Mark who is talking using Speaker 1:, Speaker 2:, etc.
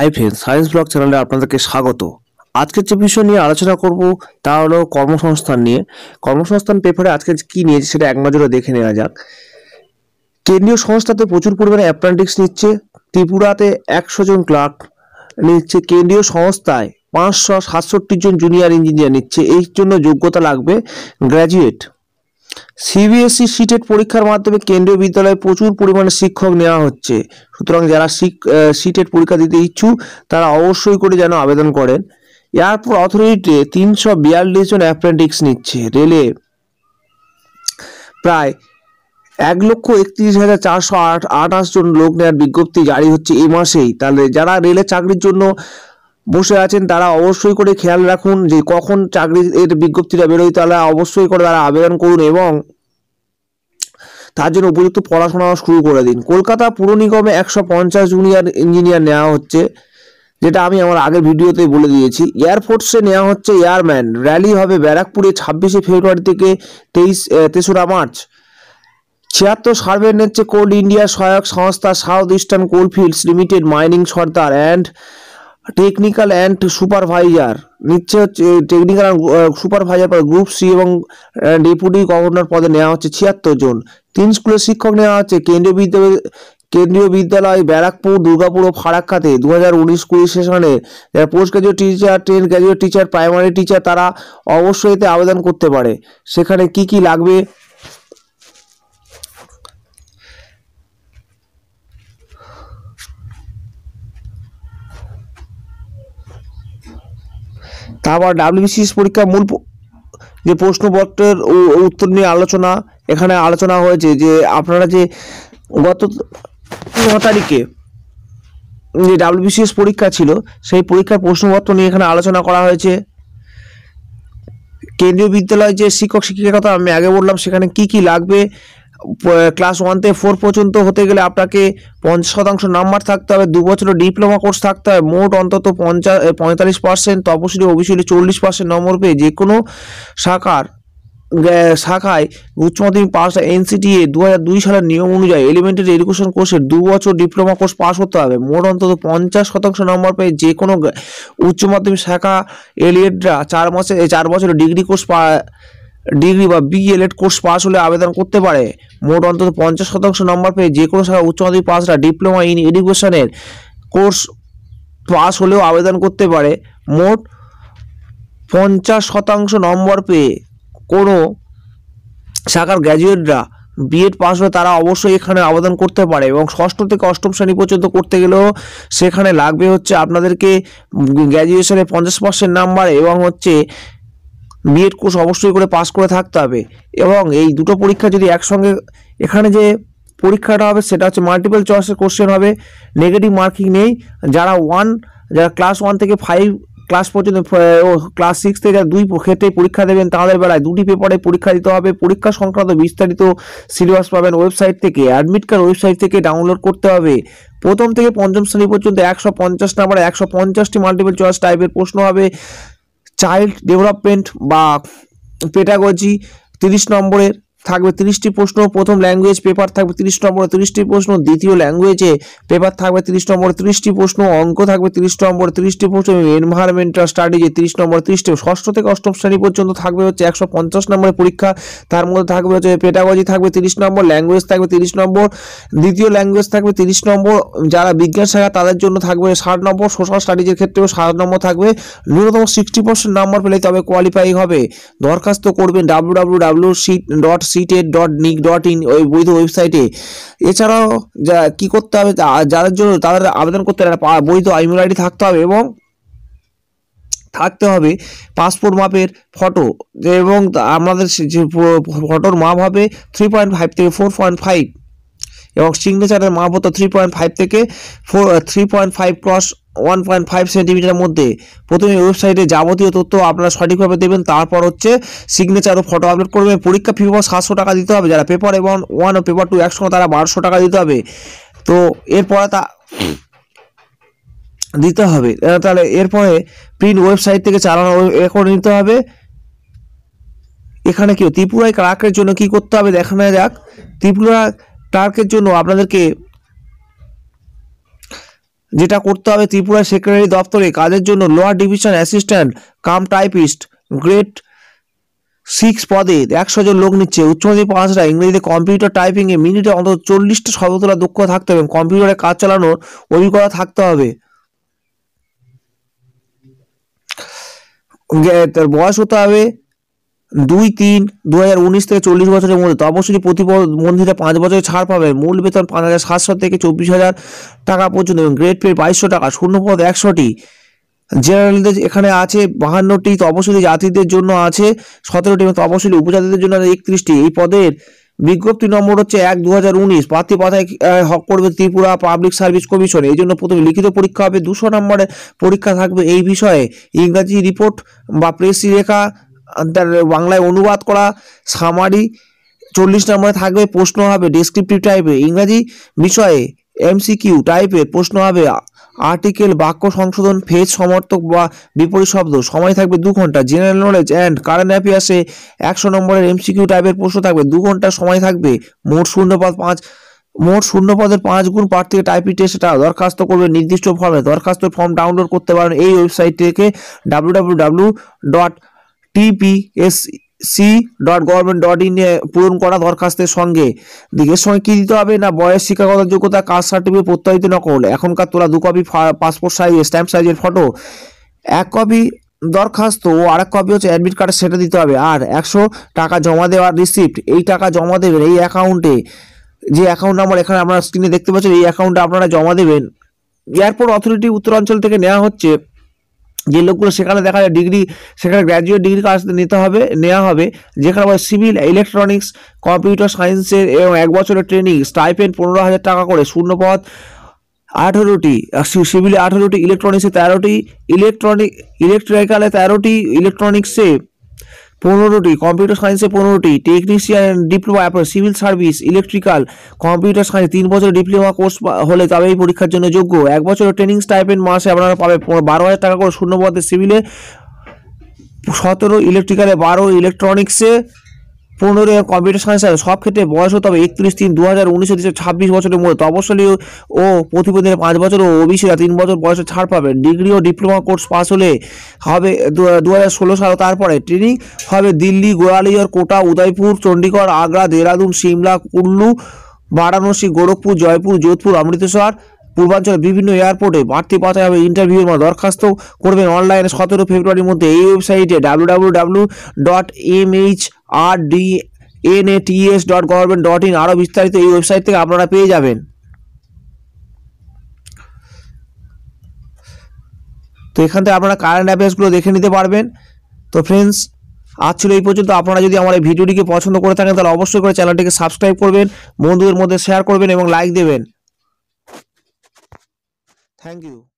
Speaker 1: hi friend science blog চ্যানেলে আপনাদেরকে স্বাগত আজকের যে বিষয় নিয়ে আলোচনা করব তা হলো কর্মসংস্থান নিয়ে কর্মসংস্থান পেপারে আজকে কী নিয়েছে সেটা এক নজরে দেখে নেওয়া যাক কেন্দ্রীয় সংস্থাতে প্রচুর পরিমাণে অ্যাপ্রেন্টিক্স নিচ্ছে ত্রিপুরাতে একশো জন ক্লার্ক নিচ্ছে কেন্দ্রীয় সংস্থায় পাঁচশো সাতষট্টি জন জুনিয়র ইঞ্জিনিয়ার নিচ্ছে এই জন্য যোগ্যতা লাগবে graduate CBSE CTET e e পরীক্ষার মাধ্যমে কেন্দ্রীয় বিদ্যালয়ে প্রচুর পরিমাণে শিক্ষক নেওয়া হচ্ছে সুতরাং যারা সিটেট e পরীক্ষা দিতে ইচ্ছুক তারা অবশ্যই করে যেন আবেদন করেন এরপর অথরিটিতে তিনশো বিয়াল্লিশ জন অ্যাপ্রেন্টিক্স নিচ্ছে রেলে প্রায় এক লক্ষ একত্রিশ হাজার চারশো আট আটাশ জন লোক নেওয়ার বিজ্ঞপ্তি জারি হচ্ছে এই মাসেই তাহলে যারা রেলে চাকরির জন্য বসে আছেন তারা অবশ্যই করে খেয়াল রাখুন যে কখন চাকরির এর বিজ্ঞপ্তিটা বেরোয় তারা অবশ্যই করে তারা আবেদন করুন এবং তার জন্য উপযুক্ত পড়াশোনা শুরু করে দিন কলকাতা পুর নিগমে একশো পঞ্চাশ জুনিয়র ইঞ্জিনিয়ার নেওয়া হচ্ছে যেটা আমি আমার আগের ভিডিওতে বলে দিয়েছি এয়ারফোর্সে নেওয়া হচ্ছে এয়ারম্যান র্যালি হবে ব্যারাকপুরে ছাব্বিশে ফেব্রুয়ারি থেকে তেইশ তেসরা মার্চ ছিয়াত্তর সার্ভে নিচ্ছে কোল্ড ইন্ডিয়া সহায়ক সংস্থা south eastern fields limited mining sardar and technical and supervisor নিচ্ছে হচ্ছে টেকনিক্যাল সুপারভাইজার পদ গ্রুপ সি এবং ডেপুটি গভর্নর পদে নেওয়া হচ্ছে ছিয়াত্তর জন তিন স্কুলের শিক্ষক নেওয়া হচ্ছে কেন্দ্রীয় বিদ্যালয় কেন্দ্রীয় বিদ্যালয় ব্যারাকপুর দুর্গাপুর ও ফারাক্কাতে দু হাজার উনিশ কুড়ি সেশনে যারা পোস্ট গ্রাজুয়েট টিচার টেন গ্রাজুয়েট টিচার প্রাইমারি টিচার তারা অবশ্যই এতে আবেদন করতে পারে সেখানে কি কি লাগবে তারপর ডাব্লিউবিসিএস পরীক্ষার মূল যে প্রশ্নপত্রের উত্তর নিয়ে আলোচনা এখানে আলোচনা হয়েছে যে আপনারা যে গত ন তারিখে যে ডাব্লিউবিসিএস পরীক্ষা ছিল সেই পরীক্ষার প্রশ্নপত্র নিয়ে এখানে আলোচনা করা হয়েছে কেন্দ্রীয় বিদ্যালয়ে যে শিক্ষক শিক্ষিকার কথা আমি আগে বললাম সেখানে কি কি লাগবে ক্লাস ওয়ান থেকে ফোর পর্যন্ত হতে গেলে আপনাকে পঞ্চাশ শতাংশ নাম্বার থাকতে হবে দু বছরের ডিপ্লোমা কোর্স থাকতে হবে মোট অন্তত পঞ্চাশ পঁয়তাল্লিশ পার্সেন্ট তপশিলি ওবিসিলি চল্লিশ পার্সেন্ট নম্বর পেয়ে যে কোনো শাখার শাখায় উচ্চ মাধ্যমিক পাস এনসিটিএ দু হাজার দুই সালের নিয়ম অনুযায়ী এলিমেন্টারি এডুকেশন কোর্সের দু বছর ডিপ্লোমা কোর্স পাস হতে হবে মোট অন্তত পঞ্চাশ শতাংশ নম্বর পেয়ে যে কোনো উচ্চ মাধ্যমিক শাখা এলিয়েটরা চার মাসে চার বছরের ডিগ্রি কোর্স পা ডিগ্রি বা বিএলএড e কোর্স পাস হলে আবেদন করতে পারে মোট অন্তত পঞ্চাশ শতাংশ নম্বর পেয়ে যে কোনো শাখা উচ্চ মাধ্যমিক পাশরা ডিপ্লোমা ইন এডুকেশনের কোর্স পাস হলেও আবেদন করতে পারে মোট পঞ্চাশ শতাংশ নম্বর পেয়ে কোনো শাখার গ্র্যাজুয়েটরা বিএড e পাস হলে তারা অবশ্যই এখানে আবেদন করতে পারে এবং ষষ্ঠ থেকে অষ্টম শ্রেণী পর্যন্ত করতে গেলেও সেখানে লাগবে হচ্ছে আপনাদেরকে গ্র্যাজুয়েশনে পঞ্চাশ পার্সেন্ট নাম্বার এবং হচ্ছে বিএড কোর্স অবশ্যই করে পাস করে থাকতে হবে এবং এই দুটো পরীক্ষা যদি একসঙ্গে এখানে যে পরীক্ষাটা হবে সেটা হচ্ছে মাল্টিপল চয়েসের কোশ্চেন হবে নেগেটিভ মার্কিং নেই যারা ওয়ান যারা ক্লাস ওয়ান থেকে ফাইভ ক্লাস পর্যন্ত ও ক্লাস সিক্স থেকে দুই ক্ষেত্রে পরীক্ষা দেবেন তাদের বেলায় দুটি পেপারে পরীক্ষা দিতে হবে পরীক্ষা সংক্রান্ত বিস্তারিত সিলেবাস পাবেন ওয়েবসাইট থেকে অ্যাডমিট কার্ড ওয়েবসাইট থেকে ডাউনলোড করতে হবে প্রথম থেকে পঞ্চম শ্রেণী পর্যন্ত একশো পঞ্চাশ নাম্বার একশো পঞ্চাশটি মাল্টিপল চয়েস টাইপের প্রশ্ন হবে চাইল্ড ডেভেলপমেন্ট বা পেটাগজি তিরিশ নম্বরের থাকবে তিরিশটি প্রশ্ন প্রথম ল্যাঙ্গুয়েজ পেপার থাকবে তিরিশ নম্বরে তিরিশটি প্রশ্ন দ্বিতীয় ল্যাঙ্গুয়েজে পেপার থাকবে তিরিশ নম্বরে তিরিশটি প্রশ্ন অঙ্ক থাকবে তিরিশ নম্বরে তিরিশটি প্রশ্ন এবং এনভায়রনমেন্টাল স্টাডিজে তিরিশ নম্বরে তিরিশটি ষষ্ঠ থেকে অষ্টম শ্রেণী পর্যন্ত থাকবে হচ্ছে একশো পঞ্চাশ নম্বরের পরীক্ষা তার মধ্যে থাকবে হচ্ছে পেটাগজি থাকবে তিরিশ নম্বর ল্যাঙ্গুয়েজ থাকবে তিরিশ নম্বর দ্বিতীয় ল্যাঙ্গুয়েজ থাকবে তিরিশ নম্বর যারা বিজ্ঞান শাখা তাদের জন্য থাকবে ষাট নম্বর সোশ্যাল স্টাডিজের ক্ষেত্রেও ষাট নম্বর থাকবে ন্যূনতম সিক্সটি পার্সেন্ট নম্বর পেলে তবে কোয়ালিফাই হবে দরখাস্ত করবেন W W W C dot C CTET dot nic dot in ওই বৈধ ওয়েবসাইটে এছাড়াও যা কী করতে হবে যাদের জন্য তাদের আবেদন করতে একটা বৈধ ইমেল আইডি থাকতে হবে এবং থাকতে হবে পাসপোর্ট মাপের ফটো এবং আমাদের যে ফটোর মাপ হবে থ্রি পয়েন্ট ফাইভ থেকে ফোর পয়েন্ট ফাইভ এবং সিগনেচারের মাপ থ্রি পয়েন্ট ফাইভ থেকে four three point five cross one point five সেন্টিমিটারের মধ্যে প্রথমে ওয়েবসাইটে যাবতীয় তথ্য আপনারা সঠিকভাবে দেবেন তারপর হচ্ছে সিগনেচার ও ফটো আপলোড করবেন পরীক্ষা ফি পাওয়া সাতশো টাকা দিতে হবে যারা পেপার এবং ওয়ান ও পেপার টু একসঙ্গে তারা বারোশো টাকা দিতে হবে তো এরপরে তা দিতে হবে তাহলে এরপরে প্রিন্ট ওয়েবসাইট থেকে চালানো করে নিতে হবে এখানে কি ত্রিপুরায় ক্রাকের জন্য কি করতে হবে দেখা যাক ত্রিপুরা টার্কের জন্য আপনাদেরকে যেটা করতে হবে ত্রিপুরা সেক্রেটারি দপ্তরে কাজের জন্য lower division assistant cum typist grade six পদে একশো জন লোক নিচ্ছে উচ্চমাধ্যমিক পাঁচরা ইংরেজিতে কম্পিউটার টাইপিংয়ে মিনিটে অন্তত চল্লিশটা সর্বতলা দক্ষ থাকতে হবে কম্পিউটারে কাজ চালানোর অভিজ্ঞতা থাকতে হবে বয়স হতে হবে দুই তিন দু হাজার উনিশ থেকে চল্লিশ বছরের মধ্যে তপশিলি প্রতিবন্ধীরা পাঁচ বছরে ছাড় পাবে মূল বেতন পাঁচ হাজার সাতশো থেকে চব্বিশ হাজার টাকা পর্যন্ত এবং গ্রেড পে বাইশশো টাকা শূন্যপদ একশোটি জেনারেলদের এখানে আছে বাহান্নটি তপশিলি জাতিদের জন্য আছে সতেরোটি এবং তপশিলি উপজাতিদের জন্য একত্রিশটি এই পদের বিজ্ঞপ্তি নম্বর হচ্ছে এক দু হাজার উনিশ প্রার্থী পাতায় হক করবে ত্রিপুরা পাবলিক সার্ভিস কমিশন এই জন্য প্রথমে লিখিত পরীক্ষা হবে দুশো নম্বরের পরীক্ষা থাকবে এই বিষয়ে ইংরাজি রিপোর্ট বা প্রেসি রেখা তার বাংলায় অনুবাদ করা সামারি চল্লিশ নম্বরে থাকবে প্রশ্ন হবে ডিসক্রিপটিভ টাইপে ইংরাজি বিষয়ে এমসিকিউ টাইপের প্রশ্ন হবে আর্টিকেল বাক্য সংশোধন ফেজ সমর্থক বা বিপরীত শব্দ সময় থাকবে দু ঘন্টা জেনারেল নলেজ অ্যান্ড কারেন্ট অ্যাফেয়ার্সে একশো নম্বরের এমসিকিউ টাইপের প্রশ্ন থাকবে দু ঘন্টা সময় থাকবে মোট শূন্যপদ পাঁচ মোট শূন্য পদের পাঁচ গুণ প্রার্থীকে টাইপিং টেস্টটা দরখাস্ত করবে নির্দিষ্ট ফর্মে দরখাস্ত ফর্ম ডাউনলোড করতে পারেন এই ওয়েবসাইট থেকে W W W dot TPSC dot government dot in পূরণ করা দরখাস্তের সঙ্গে দিকের সঙ্গে কী দিতে হবে না বয়স শিক্ষাগত যোগ্যতা কাস্ট সার্টিফিকেট প্রত্যায়িত নকল এখনকার তোলা দু কপি পাসপোর্ট সাইজ স্ট্যাম্প সাইজের ফটো এক কপি দরখাস্ত ও এক কপি হচ্ছে অ্যাডমিট কার্ড সেটা দিতে হবে আর একশো টাকা জমা দেওয়ার রিসিপ্ট এই টাকা জমা দেবেন এই অ্যাকাউন্টে যে অ্যাকাউন্ট নাম্বার এখানে আপনারা স্ক্রিনে দেখতে পাচ্ছেন এই অ্যাকাউন্টে আপনারা জমা দেবেন এয়ারপোর্ট অথরিটি উত্তরাঞ্চল থেকে নেওয়া হচ্ছে যে লোকগুলো সেখানে দেখা যায় ডিগ্রি সেখানে গ্র্যাজুয়েট ডিগ্রি কাজ নিতে হবে নেওয়া হবে যেখানে আমাদের সিভিল ইলেকট্রনিক্স কম্পিউটার সায়েন্সের এবং এক বছরের ট্রেনিং স্টাইপেন্ড পনেরো হাজার টাকা করে শূন্যপথ আঠেরোটি সিভিলে আঠেরোটি ইলেকট্রনিক্সে তেরোটি ইলেকট্রনিক ইলেকট্রিক্যালে তেরোটি ইলেকট্রনিক্সে পনেরোটি কম্পিউটার সায়েন্সে পনেরোটি টেকনিশিয়ান ডিপ্লোমা তারপর civil service electrical computer science তিন বছর ডিপ্লোমা কোর্স হলে তবেই এই পরীক্ষার জন্য যোগ্য এক বছরের ট্রেনিং স্টাইপেন্ড মাসে আপনারা পাবে বারো হাজার টাকা করে শূন্য পদে সিভিলে সতেরো ইলেকট্রিক্যালে বারো ইলেকট্রনিক্সে পনেরো কম্পিউটার সায়েন্সের সব ক্ষেত্রে বয়স হতে হবে একত্রিশ তিন দু হাজার উনিশশো ছাব্বিশ বছরের মধ্যে তপশিলী ও প্রতিবন্ধীরা পাঁচ বছর ও ওবিসিরা তিন বছর বয়সে ছাড় পাবে ডিগ্রি ও ডিপ্লোমা কোর্স পাস হলে হবে দু হাজার ষোলো সাল তারপরে ট্রেনিং হবে দিল্লি গোয়ালিয়র কোটা উদয়পুর চণ্ডীগড় আগ্রা দেহরাদুন সিমলা কুল্লু বারাণসী গোরখপুর জয়পুর যোধপুর অমৃতসর পূর্বাঞ্চলের বিভিন্ন এয়ারপোর্টে বাড়তি পাচার হবে ইন্টারভিউর মধ্যে দরখাস্ত করবেন অনলাইনে সতেরো ফেব্রুয়ারির মধ্যে এই ওয়েবসাইটে W W W dot M H R D N A TS dot government dot in আরও বিস্তারিত এই ওয়েবসাইট থেকে আপনারা পেয়ে যাবেন তো এখান থেকে আপনারা কারেন্ট অ্যাফেয়ার্সগুলো দেখে নিতে পারবেন তো ফ্রেন্ডস আজ ছিল এই পর্যন্ত আপনারা যদি আমার এই ভিডিওটিকে পছন্দ করে থাকেন তাহলে অবশ্যই করে চ্যানেলটিকে সাবস্ক্রাইব করবেন বন্ধুদের মধ্যে শেয়ার করবেন এবং লাইক দেবেন থ্যাংক ইউ